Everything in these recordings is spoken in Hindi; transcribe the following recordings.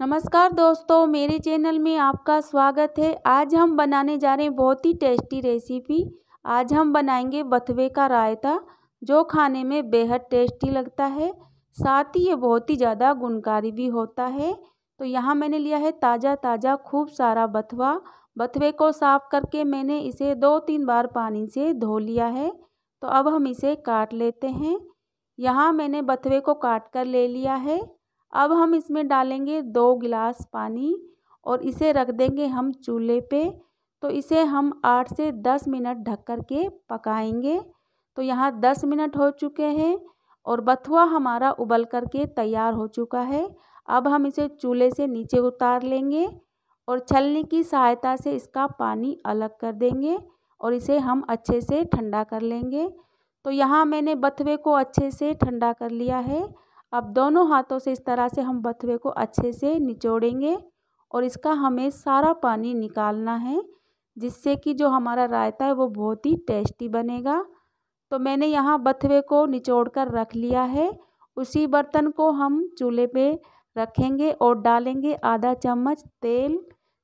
नमस्कार दोस्तों मेरे चैनल में आपका स्वागत है आज हम बनाने जा रहे हैं बहुत ही टेस्टी रेसिपी आज हम बनाएंगे बथवे का रायता जो खाने में बेहद टेस्टी लगता है साथ ही ये बहुत ही ज़्यादा गुणकारी भी होता है तो यहाँ मैंने लिया है ताज़ा ताज़ा खूब सारा बथवा बथवे को साफ़ करके मैंने इसे दो तीन बार पानी से धो लिया है तो अब हम इसे काट लेते हैं यहाँ मैंने बथवे को काट कर ले लिया है अब हम इसमें डालेंगे दो गिलास पानी और इसे रख देंगे हम चूल्हे पे तो इसे हम आठ से दस मिनट ढक कर के पकाएंगे तो यहाँ दस मिनट हो चुके हैं और बथुआ हमारा उबल कर के तैयार हो चुका है अब हम इसे चूल्हे से नीचे उतार लेंगे और छलनी की सहायता से इसका पानी अलग कर देंगे और इसे हम अच्छे से ठंडा कर लेंगे तो यहाँ मैंने बथुए को अच्छे से ठंडा कर लिया है अब दोनों हाथों से इस तरह से हम बथुए को अच्छे से निचोड़ेंगे और इसका हमें सारा पानी निकालना है जिससे कि जो हमारा रायता है वो बहुत ही टेस्टी बनेगा तो मैंने यहाँ बथुए को निचोड़ कर रख लिया है उसी बर्तन को हम चूल्हे पे रखेंगे और डालेंगे आधा चम्मच तेल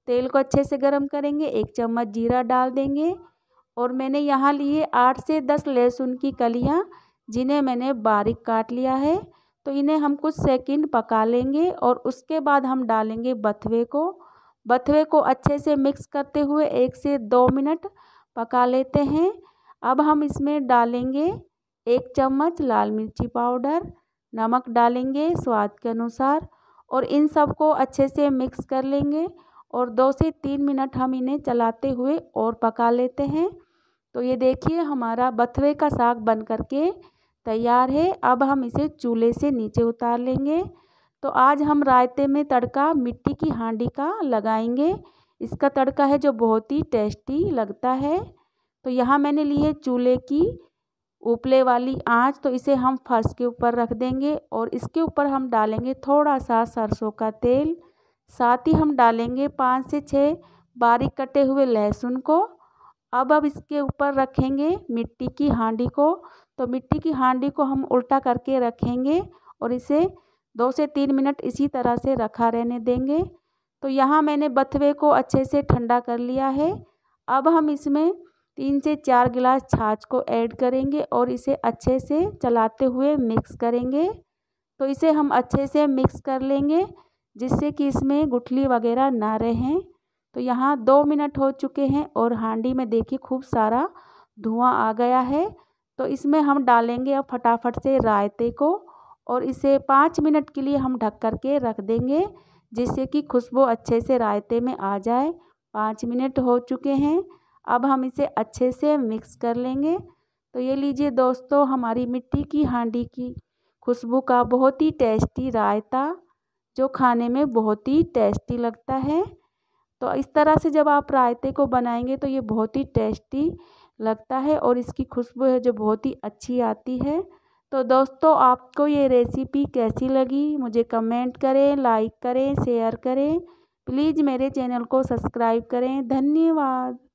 तेल को अच्छे से गर्म करेंगे एक चम्मच जीरा डाल देंगे और मैंने यहाँ लिए आठ से दस लहसुन की कलियाँ जिन्हें मैंने बारीक काट लिया है तो इन्हें हम कुछ सेकंड पका लेंगे और उसके बाद हम डालेंगे बथवे को बथवे को अच्छे से मिक्स करते हुए एक से दो मिनट पका लेते हैं अब हम इसमें डालेंगे एक चम्मच लाल मिर्ची पाउडर नमक डालेंगे स्वाद के अनुसार और इन सब को अच्छे से मिक्स कर लेंगे और दो से तीन मिनट हम इन्हें चलाते हुए और पका लेते हैं तो ये देखिए हमारा बथवे का साग बन करके तैयार है अब हम इसे चूल्हे से नीचे उतार लेंगे तो आज हम रायते में तड़का मिट्टी की हांडी का लगाएंगे इसका तड़का है जो बहुत ही टेस्टी लगता है तो यहाँ मैंने ली है चूल्हे की उपले वाली आंच तो इसे हम फर्श के ऊपर रख देंगे और इसके ऊपर हम डालेंगे थोड़ा सा सरसों का तेल साथ ही हम डालेंगे पाँच से छः बारीक कटे हुए लहसुन को अब अब इसके ऊपर रखेंगे मिट्टी की हांडी को तो मिट्टी की हांडी को हम उल्टा करके रखेंगे और इसे दो से तीन मिनट इसी तरह से रखा रहने देंगे तो यहाँ मैंने बथवे को अच्छे से ठंडा कर लिया है अब हम इसमें तीन से चार गिलास छाछ को ऐड करेंगे और इसे अच्छे से चलाते हुए मिक्स करेंगे तो इसे हम अच्छे से मिक्स कर लेंगे जिससे कि इसमें गुठली वगैरह ना रहें तो यहाँ दो मिनट हो चुके हैं और हांडी में देखिए खूब सारा धुआं आ गया है तो इसमें हम डालेंगे अब फटाफट से रायते को और इसे पाँच मिनट के लिए हम ढक कर के रख देंगे जिससे कि खुशबू अच्छे से रायते में आ जाए पाँच मिनट हो चुके हैं अब हम इसे अच्छे से मिक्स कर लेंगे तो ये लीजिए दोस्तों हमारी मिट्टी की हांडी की खुशबू का बहुत ही टेस्टी रायता जो खाने में बहुत ही टेस्टी लगता है तो इस तरह से जब आप रायते को बनाएंगे तो ये बहुत ही टेस्टी लगता है और इसकी खुशबू है जो बहुत ही अच्छी आती है तो दोस्तों आपको ये रेसिपी कैसी लगी मुझे कमेंट करें लाइक करें शेयर करें प्लीज़ मेरे चैनल को सब्सक्राइब करें धन्यवाद